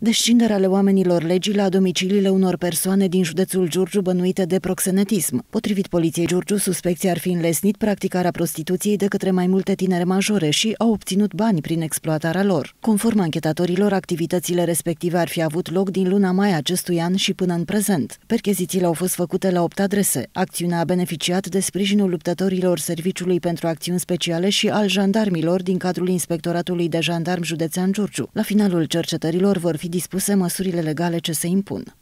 Descinderea ale oamenilor legii la domiciliile unor persoane din județul Giurgiu bănuite de proxenetism. Potrivit poliției Giurgiu, suspecții ar fi înlesnit practicarea prostituției de către mai multe tinere majore și au obținut bani prin exploatarea lor. Conform anchetatorilor, activitățile respective ar fi avut loc din luna mai acestui an și până în prezent. Perchezițiile au fost făcute la opt adrese. Acțiunea a beneficiat de sprijinul luptătorilor Serviciului pentru Acțiuni Speciale și al jandarmilor din cadrul Inspectoratului de Jandarm Județean Giurgiu. La finalul cercetărilor vor fi fi dispuse măsurile legale ce se impun.